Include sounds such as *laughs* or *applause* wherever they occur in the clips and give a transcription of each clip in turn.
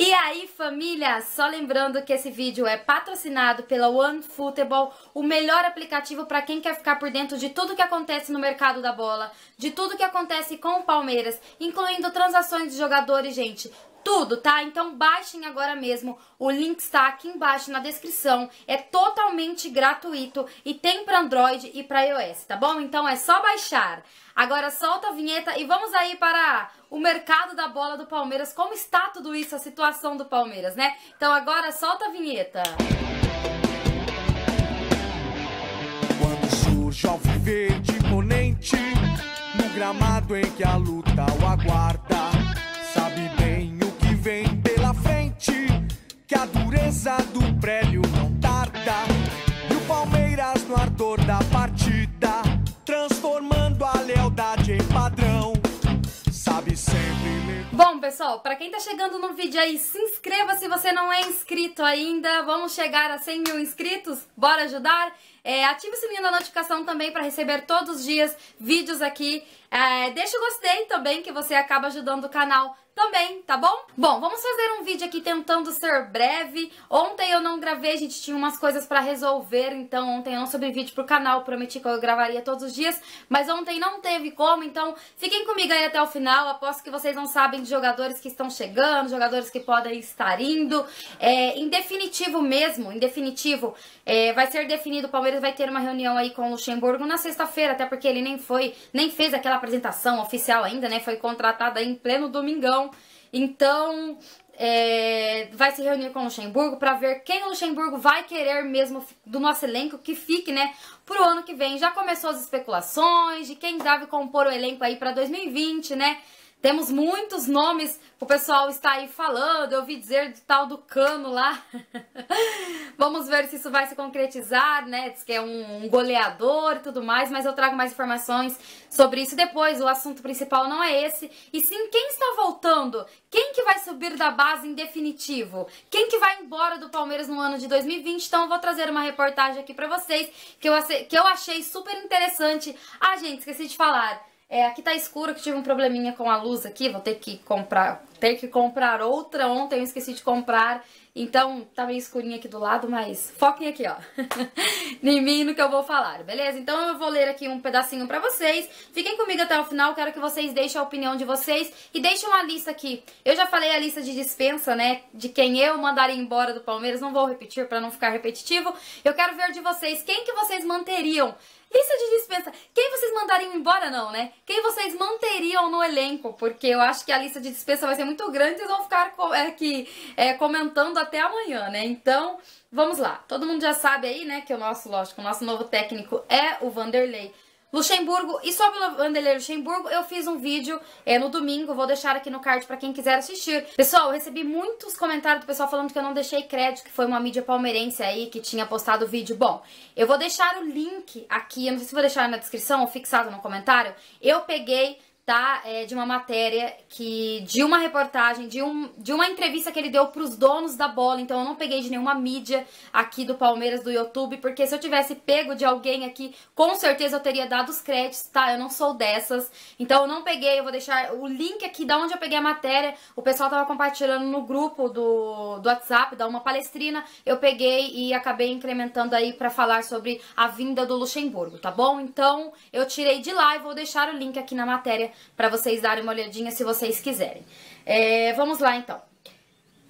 E aí família, só lembrando que esse vídeo é patrocinado pela OneFootball, o melhor aplicativo para quem quer ficar por dentro de tudo que acontece no mercado da bola, de tudo que acontece com o Palmeiras, incluindo transações de jogadores, gente tudo, tá? Então baixem agora mesmo. O link está aqui embaixo na descrição. É totalmente gratuito e tem para Android e para iOS, tá bom? Então é só baixar. Agora solta a vinheta e vamos aí para o mercado da bola do Palmeiras. Como está tudo isso, a situação do Palmeiras, né? Então agora solta a vinheta. Quando surge ao viver de no gramado em que a luta o aguarda. Bom, pessoal, para quem tá chegando no vídeo aí, se inscreva se você não é inscrito ainda. Vamos chegar a 100 mil inscritos? Bora ajudar? É, ative o sininho da notificação também para receber todos os dias vídeos aqui. É, deixa o gostei também, que você acaba ajudando o canal também, tá bom? Bom, vamos fazer um vídeo aqui tentando ser breve. Ontem eu não gravei, a gente, tinha umas coisas para resolver, então ontem eu não subi vídeo pro canal, prometi que eu gravaria todos os dias, mas ontem não teve como, então fiquem comigo aí até o final. Aposto que vocês não sabem de jogadores que estão chegando, jogadores que podem estar indo. É, em definitivo mesmo, em definitivo, é, vai ser definido o Palmeiras ele vai ter uma reunião aí com o Luxemburgo na sexta-feira, até porque ele nem foi, nem fez aquela apresentação oficial ainda, né? Foi contratado em pleno domingão. Então, é, vai se reunir com o Luxemburgo para ver quem o Luxemburgo vai querer mesmo do nosso elenco que fique, né, pro ano que vem. Já começou as especulações de quem deve compor o elenco aí para 2020, né? Temos muitos nomes, o pessoal está aí falando, eu ouvi dizer do tal do Cano lá. *laughs* Vamos ver se isso vai se concretizar, né? Diz que é um goleador e tudo mais, mas eu trago mais informações sobre isso depois. O assunto principal não é esse, e sim quem está voltando, quem que vai subir da base em definitivo, quem que vai embora do Palmeiras no ano de 2020. Então eu vou trazer uma reportagem aqui para vocês que eu, que eu achei super interessante. Ah, gente, esqueci de falar. É, aqui tá escuro que tive um probleminha com a luz aqui, vou ter que comprar, ter que comprar outra ontem, eu esqueci de comprar. Então, tá meio escurinho aqui do lado, mas foquem aqui, ó, *laughs* em mim no que eu vou falar, beleza? Então eu vou ler aqui um pedacinho pra vocês, fiquem comigo até o final, quero que vocês deixem a opinião de vocês e deixem uma lista aqui. Eu já falei a lista de dispensa, né, de quem eu mandaria embora do Palmeiras, não vou repetir pra não ficar repetitivo. Eu quero ver de vocês, quem que vocês manteriam? Lista de dispensa, mandariam embora não, né? Quem vocês manteriam no elenco? Porque eu acho que a lista de dispensa vai ser muito grande e vão ficar aqui é, é, comentando até amanhã, né? Então, vamos lá. Todo mundo já sabe aí, né, que o nosso, lógico, o nosso novo técnico é o Vanderlei Luxemburgo, e só pelo Vanderlei Luxemburgo, eu fiz um vídeo é, no domingo, vou deixar aqui no card pra quem quiser assistir. Pessoal, eu recebi muitos comentários do pessoal falando que eu não deixei crédito, que foi uma mídia palmeirense aí que tinha postado o vídeo. Bom, eu vou deixar o link aqui, eu não sei se vou deixar na descrição ou fixado no comentário. Eu peguei tá? É de uma matéria que de uma reportagem, de, um, de uma entrevista que ele deu pros donos da bola. Então eu não peguei de nenhuma mídia aqui do Palmeiras do YouTube, porque se eu tivesse pego de alguém aqui, com certeza eu teria dado os créditos, tá? Eu não sou dessas. Então eu não peguei, eu vou deixar o link aqui da onde eu peguei a matéria. O pessoal tava compartilhando no grupo do, do WhatsApp, da uma palestrina. Eu peguei e acabei incrementando aí para falar sobre a vinda do Luxemburgo, tá bom? Então eu tirei de lá e vou deixar o link aqui na matéria para vocês darem uma olhadinha se vocês quiserem. É, vamos lá, então.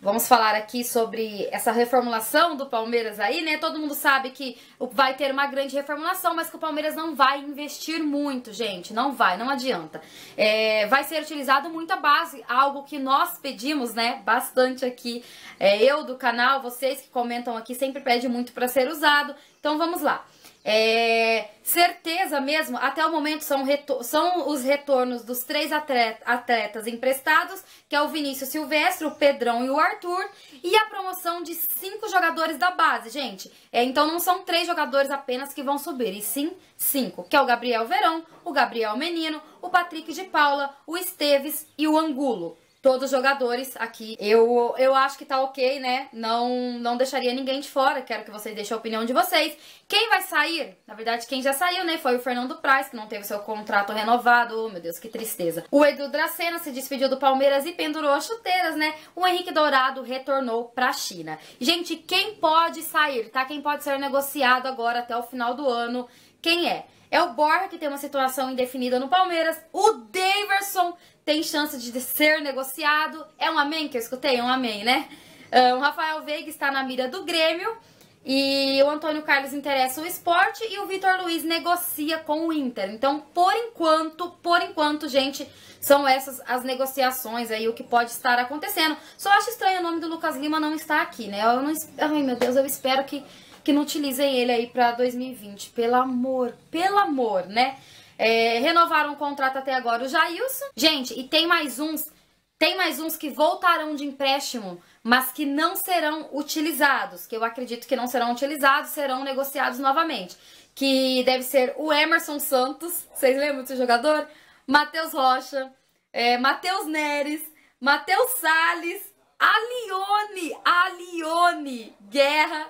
Vamos falar aqui sobre essa reformulação do Palmeiras aí, né? Todo mundo sabe que vai ter uma grande reformulação, mas que o Palmeiras não vai investir muito, gente. Não vai, não adianta. É, vai ser utilizado muita base, algo que nós pedimos, né? Bastante aqui. É, eu do canal, vocês que comentam aqui sempre pedem muito para ser usado. Então vamos lá. É, certeza mesmo, até o momento são, são os retornos dos três atleta atletas emprestados, que é o Vinícius Silvestre, o Pedrão e o Arthur, e a promoção de cinco jogadores da base, gente. É, então não são três jogadores apenas que vão subir, e sim cinco, que é o Gabriel Verão, o Gabriel Menino, o Patrick de Paula, o Esteves e o Angulo todos os jogadores aqui. Eu, eu acho que tá ok, né? Não, não deixaria ninguém de fora. Quero que vocês deixem a opinião de vocês. Quem vai sair? Na verdade, quem já saiu, né? Foi o Fernando Praz, que não teve seu contrato renovado. Oh, meu Deus, que tristeza. O Edu Dracena se despediu do Palmeiras e pendurou as chuteiras, né? O Henrique Dourado retornou pra China. Gente, quem pode sair, tá? Quem pode ser negociado agora até o final do ano? Quem é? É o Borja, que tem uma situação indefinida no Palmeiras. O Daverson tem chance de ser negociado. É um amém que eu escutei? É um amém, né? Ah, o Rafael Veiga está na mira do Grêmio. E o Antônio Carlos interessa o esporte e o Vitor Luiz negocia com o Inter. Então, por enquanto, por enquanto, gente, são essas as negociações aí, o que pode estar acontecendo. Só acho estranho o nome do Lucas Lima não estar aqui, né? Eu não. Ai, meu Deus, eu espero que que não utilizem ele aí para 2020. Pelo amor, pelo amor, né? É, renovaram o contrato até agora o Jailson. Gente, e tem mais uns, tem mais uns que voltarão de empréstimo, mas que não serão utilizados, que eu acredito que não serão utilizados, serão negociados novamente. Que deve ser o Emerson Santos, vocês lembram desse jogador? Matheus Rocha, é, Matheus Neres, Matheus Salles, Alione, Alione Guerra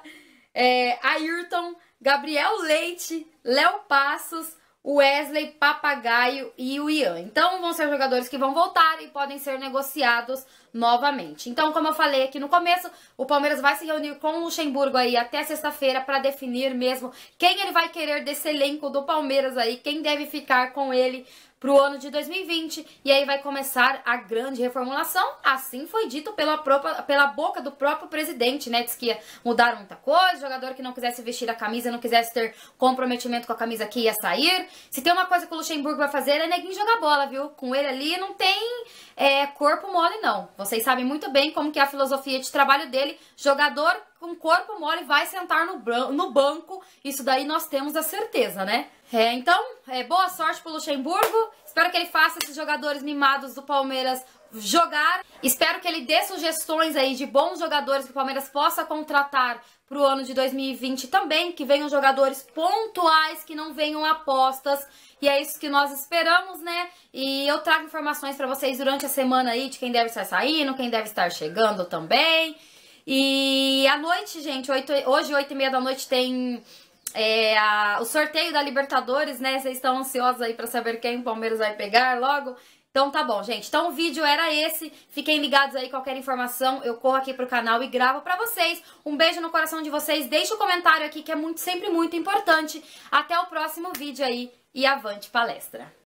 é, Ayrton, Gabriel Leite, Léo Passos, Wesley, Papagaio e o Ian. Então vão ser jogadores que vão voltar e podem ser negociados novamente. Então, como eu falei aqui no começo, o Palmeiras vai se reunir com o Luxemburgo aí até sexta-feira para definir mesmo quem ele vai querer desse elenco do Palmeiras aí, quem deve ficar com ele para o ano de 2020 e aí vai começar a grande reformulação. Assim foi dito pela, própria, pela boca do próprio presidente, né? Diz que ia mudar muita coisa, jogador que não quisesse vestir a camisa, não quisesse ter comprometimento com a camisa que ia sair. Se tem uma coisa que o Luxemburgo vai fazer é neguinho jogar bola, viu? Com ele ali não tem é, corpo mole, não. Vocês sabem muito bem como que é a filosofia de trabalho dele. Jogador com corpo mole vai sentar no, no banco. Isso daí nós temos a certeza, né? É, então, é, boa sorte pro Luxemburgo. Espero que ele faça esses jogadores mimados do Palmeiras jogar. Espero que ele dê sugestões aí de bons jogadores que o Palmeiras possa contratar pro ano de 2020 também, que venham jogadores pontuais, que não venham apostas. E é isso que nós esperamos, né? E eu trago informações para vocês durante a semana aí de quem deve estar saindo, quem deve estar chegando também. E à noite, gente, 8, hoje, 8 e meia da noite, tem é, a, o sorteio da Libertadores, né? Vocês estão ansiosos aí para saber quem o Palmeiras vai pegar logo. Então tá bom, gente. Então o vídeo era esse. Fiquem ligados aí, qualquer informação eu corro aqui pro canal e gravo pra vocês. Um beijo no coração de vocês. Deixe o um comentário aqui que é muito, sempre muito importante. Até o próximo vídeo aí e avante palestra!